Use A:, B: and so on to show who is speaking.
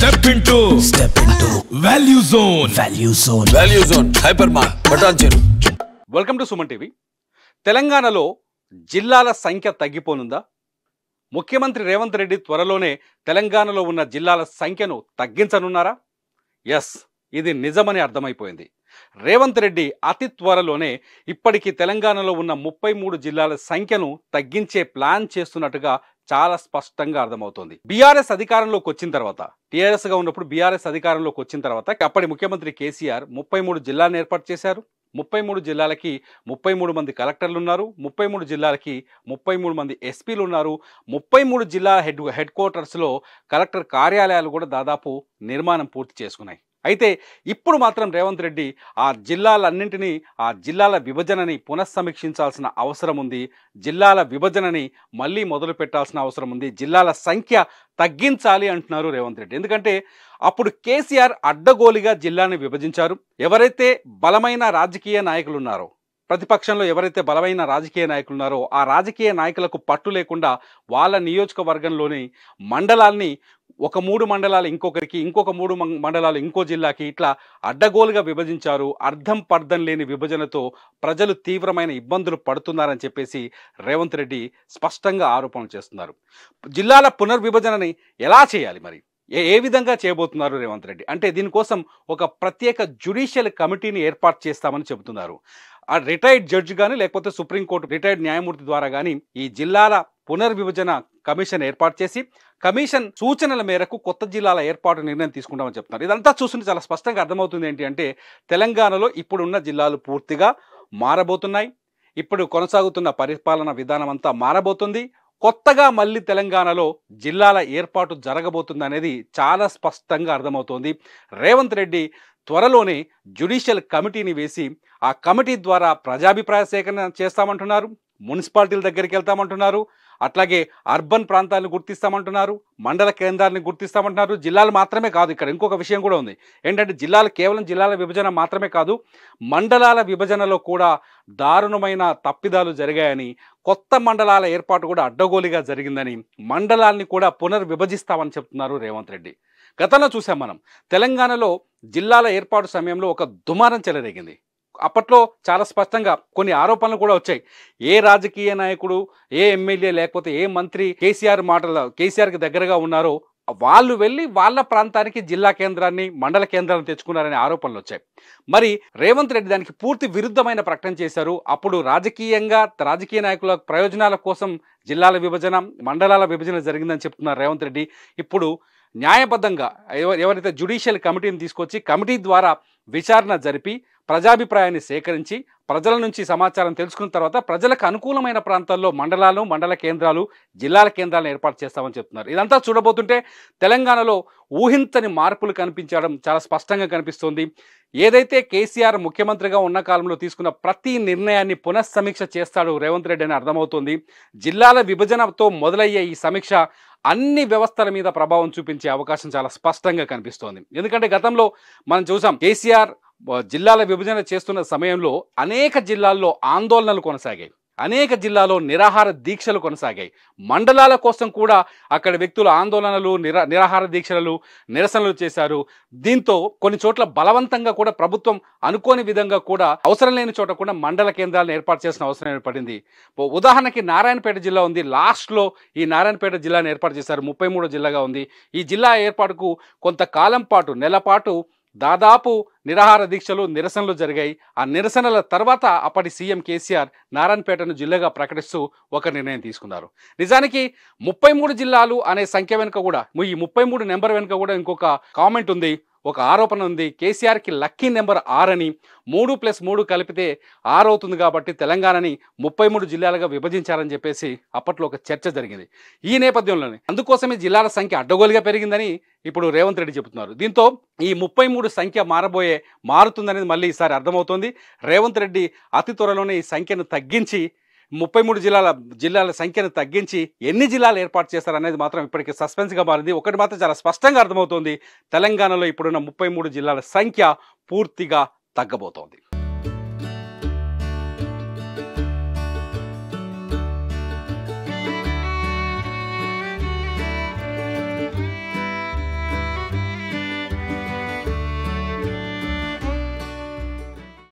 A: step into step into value zone value zone value zone hypermarket బటాన్ welcome to Suman TV తెలంగాణలో జిల్లాల సంఖ్య తగ్గిపోనుందా ముఖ్యమంత్రి రేవంత్ రెడ్డి త్వరలోనే తెలంగాణలో ఉన్న జిల్లాల సంఖ్యను తగ్గించనున్నారా ఎస్ ఇది నిజమని అర్థమైపోయింది రేవంత్ రెడ్డి అతి త్వరలోనే ఇప్పటికీ తెలంగాణలో ఉన్న ముప్పై మూడు జిల్లాల సంఖ్యను తగ్గించే ప్లాన్ చేస్తున్నట్టుగా చాలా స్పష్టంగా అర్థమవుతోంది బీఆర్ఎస్ అధికారంలోకి వచ్చిన తర్వాత టీఆర్ఎస్ గా ఉన్నప్పుడు బీఆర్ఎస్ అధికారంలోకి వచ్చిన తర్వాత అప్పటి ముఖ్యమంత్రి కేసీఆర్ ముప్పై మూడు జిల్లాలను ఏర్పాటు చేశారు ముప్పై మూడు జిల్లాలకి ముప్పై మూడు మంది కలెక్టర్లు ఉన్నారు ముప్పై మూడు జిల్లాలకి ముప్పై మూడు మంది ఎస్పీలు ఉన్నారు ముప్పై మూడు జిల్లా హెడ్ హెడ్ క్వార్టర్స్లో కలెక్టర్ కార్యాలయాలు కూడా దాదాపు నిర్మాణం పూర్తి చేసుకున్నాయి అయితే ఇప్పుడు మాత్రం రేవంత్ రెడ్డి ఆ జిల్లాలన్నింటినీ ఆ జిల్లాల విభజనని పునఃసమీక్షించాల్సిన అవసరం ఉంది జిల్లాల విభజనని మళ్ళీ మొదలు పెట్టాల్సిన అవసరం ఉంది జిల్లాల సంఖ్య తగ్గించాలి అంటున్నారు రేవంత్ రెడ్డి ఎందుకంటే అప్పుడు కేసీఆర్ అడ్డగోలిగా జిల్లాని విభజించారు ఎవరైతే బలమైన రాజకీయ నాయకులు ఉన్నారో ప్రతిపక్షంలో ఎవరైతే బలమైన రాజకీయ నాయకులు ఉన్నారో ఆ రాజకీయ నాయకులకు పట్టు లేకుండా వాళ్ళ నియోజకవర్గంలోని మండలాల్ని ఒక మూడు మండలాలు ఇంకొకరికి ఇంకొక మూడు మండలాలు ఇంకో జిల్లాకి ఇట్లా అడ్డగోలుగా విభజించారు అర్థం పర్థం లేని విభజనతో ప్రజలు తీవ్రమైన ఇబ్బందులు పడుతున్నారని చెప్పేసి రేవంత్ రెడ్డి స్పష్టంగా ఆరోపణలు చేస్తున్నారు జిల్లాల పునర్విభజనని ఎలా చేయాలి మరి ఏ విధంగా చేయబోతున్నారు రేవంత్ రెడ్డి అంటే దీనికోసం ఒక ప్రత్యేక జ్యుడిషియల్ కమిటీని ఏర్పాటు చేస్తామని చెబుతున్నారు ఆ రిటైర్డ్ జడ్జ్ కానీ లేకపోతే సుప్రీంకోర్టు రిటైర్డ్ న్యాయమూర్తి ద్వారా కానీ ఈ జిల్లాల పునర్విభజన కమిషన్ ఏర్పాటు చేసి కమిషన్ సూచనల మేరకు కొత్త జిల్లాల ఏర్పాటు నిర్ణయం తీసుకుంటామని చెప్తున్నారు ఇదంతా చూస్తుంటే చాలా స్పష్టంగా అర్థమవుతుంది ఏంటి అంటే తెలంగాణలో ఇప్పుడున్న జిల్లాలు పూర్తిగా మారబోతున్నాయి ఇప్పుడు కొనసాగుతున్న పరిపాలన విధానం అంతా మారబోతుంది కొత్తగా మళ్ళీ తెలంగాణలో జిల్లాల ఏర్పాటు జరగబోతుంది అనేది చాలా స్పష్టంగా అర్థమవుతోంది రేవంత్ రెడ్డి త్వరలోనే జ్యుడిషియల్ కమిటీని వేసి ఆ కమిటీ ద్వారా ప్రజాభిప్రాయ సేకరణ చేస్తామంటున్నారు మున్సిపాలిటీల దగ్గరికి వెళ్తామంటున్నారు అట్లాగే అర్బన్ ప్రాంతాలను గుర్తిస్తామంటున్నారు మండల కేంద్రాలను గుర్తిస్తామంటున్నారు జిల్లాలు మాత్రమే కాదు ఇక్కడ ఇంకొక విషయం కూడా ఉంది ఏంటంటే జిల్లాలు కేవలం జిల్లాల విభజన మాత్రమే కాదు మండలాల విభజనలో కూడా దారుణమైన తప్పిదాలు జరిగాయని కొత్త మండలాల ఏర్పాటు కూడా అడ్డగోలిగా జరిగిందని మండలాల్ని కూడా పునర్విభజిస్తామని చెప్తున్నారు రేవంత్ రెడ్డి గతంలో చూసాం మనం తెలంగాణలో జిల్లాల ఏర్పాటు సమయంలో ఒక దుమారం చెలరేగింది అప్పట్లో చాలా స్పష్టంగా కొన్ని ఆరోపణలు కూడా వచ్చాయి ఏ రాజకీయ నాయకుడు ఏ ఎమ్మెల్యే లేకపోతే ఏ మంత్రి కేసీఆర్ మాటలు కేసీఆర్కి దగ్గరగా ఉన్నారో వాళ్ళు వెళ్ళి వాళ్ళ ప్రాంతానికి జిల్లా కేంద్రాన్ని మండల కేంద్రాన్ని తెచ్చుకున్నారనే ఆరోపణలు వచ్చాయి మరి రేవంత్ రెడ్డి దానికి పూర్తి విరుద్ధమైన ప్రకటన చేశారు అప్పుడు రాజకీయంగా రాజకీయ నాయకుల ప్రయోజనాల కోసం జిల్లాల విభజన మండలాల విభజన జరిగిందని చెప్తున్నారు రేవంత్ రెడ్డి ఇప్పుడు న్యాయబద్ధంగా ఎవరైతే జ్యుడిషియల్ కమిటీని తీసుకొచ్చి కమిటీ ద్వారా విచారణ జరిపి ప్రజాభిప్రాయాన్ని సేకరించి ప్రజల నుంచి సమాచారం తెలుసుకున్న తర్వాత ప్రజలకు అనుకూలమైన ప్రాంతాల్లో మండలాలు మండల కేంద్రాలు జిల్లాల కేంద్రాలను ఏర్పాటు చేస్తామని చెప్తున్నారు ఇదంతా చూడబోతుంటే తెలంగాణలో ఊహించని మార్పులు కనిపించడం చాలా స్పష్టంగా కనిపిస్తోంది ఏదైతే కేసీఆర్ ముఖ్యమంత్రిగా ఉన్న కాలంలో తీసుకున్న ప్రతి నిర్ణయాన్ని పునఃసమీక్ష చేస్తాడు రేవంత్ రెడ్డి అని అర్థమవుతోంది జిల్లాల విభజనతో మొదలయ్యే ఈ సమీక్ష అన్ని వ్యవస్థల మీద ప్రభావం చూపించే అవకాశం చాలా స్పష్టంగా కనిపిస్తోంది ఎందుకంటే గతంలో మనం చూసాం కేసీఆర్ జిల్లాల విభజన చేస్తున్న సమయంలో అనేక జిల్లాల్లో ఆందోళనలు కొనసాగాయి అనేక జిల్లాలో నిరాహార దీక్షలు కొనసాగాయి మండలాల కోసం కూడా అక్కడ వ్యక్తులు ఆందోళనలు నిరా నిరాహార దీక్షలు నిరసనలు చేశారు దీంతో కొన్ని చోట్ల బలవంతంగా కూడా ప్రభుత్వం అనుకోని విధంగా కూడా అవసరం లేని చోట కూడా మండల కేంద్రాలను ఏర్పాటు చేసిన అవసరం ఏర్పడింది ఉదాహరణకి నారాయణపేట జిల్లా ఉంది లాస్ట్లో ఈ నారాయణపేట జిల్లాను ఏర్పాటు చేశారు ముప్పై జిల్లాగా ఉంది ఈ జిల్లా ఏర్పాటుకు కొంతకాలం పాటు నెలపాటు దాదాపు నిరాహార దీక్షలు నిరసనలు జరిగాయి ఆ నిరసనల తర్వాత అప్పటి సీఎం కేసీఆర్ నారాయణపేటను జిల్లాగా ప్రకటిస్తూ ఒక నిర్ణయం తీసుకున్నారు నిజానికి ముప్పై జిల్లాలు అనే సంఖ్య వెనుక కూడా ఈ ముప్పై మూడు నెంబర్ వెనుక కూడా ఇంకొక కామెంట్ ఉంది ఒక ఆరోపణ ఉంది కేసీఆర్కి లక్కీ నెంబర్ ఆరని మూడు ప్లస్ మూడు కలిపితే ఆరు అవుతుంది కాబట్టి తెలంగాణని ముప్పై మూడు జిల్లాలుగా విభజించారని చెప్పేసి అప్పట్లో ఒక చర్చ జరిగింది ఈ నేపథ్యంలోనే అందుకోసమే జిల్లాల సంఖ్య అడ్డగోలుగా పెరిగిందని ఇప్పుడు రేవంత్ రెడ్డి చెబుతున్నారు దీంతో ఈ ముప్పై మూడు సంఖ్య మారబోయే మారుతుందనేది మళ్ళీ ఈసారి అర్థమవుతోంది రేవంత్ రెడ్డి అతి త్వరలోనే ఈ సంఖ్యను తగ్గించి ముప్పై మూడు జిల్లాల జిల్లాల సంఖ్యను తగ్గించి ఎన్ని జిల్లాలు ఏర్పాటు చేస్తారనేది మాత్రం ఇప్పటికీ సస్పెన్స్గా మారింది ఒకటి మాత్రం చాలా స్పష్టంగా అర్థమవుతోంది తెలంగాణలో ఇప్పుడున్న ముప్పై మూడు జిల్లాల సంఖ్య పూర్తిగా తగ్గబోతోంది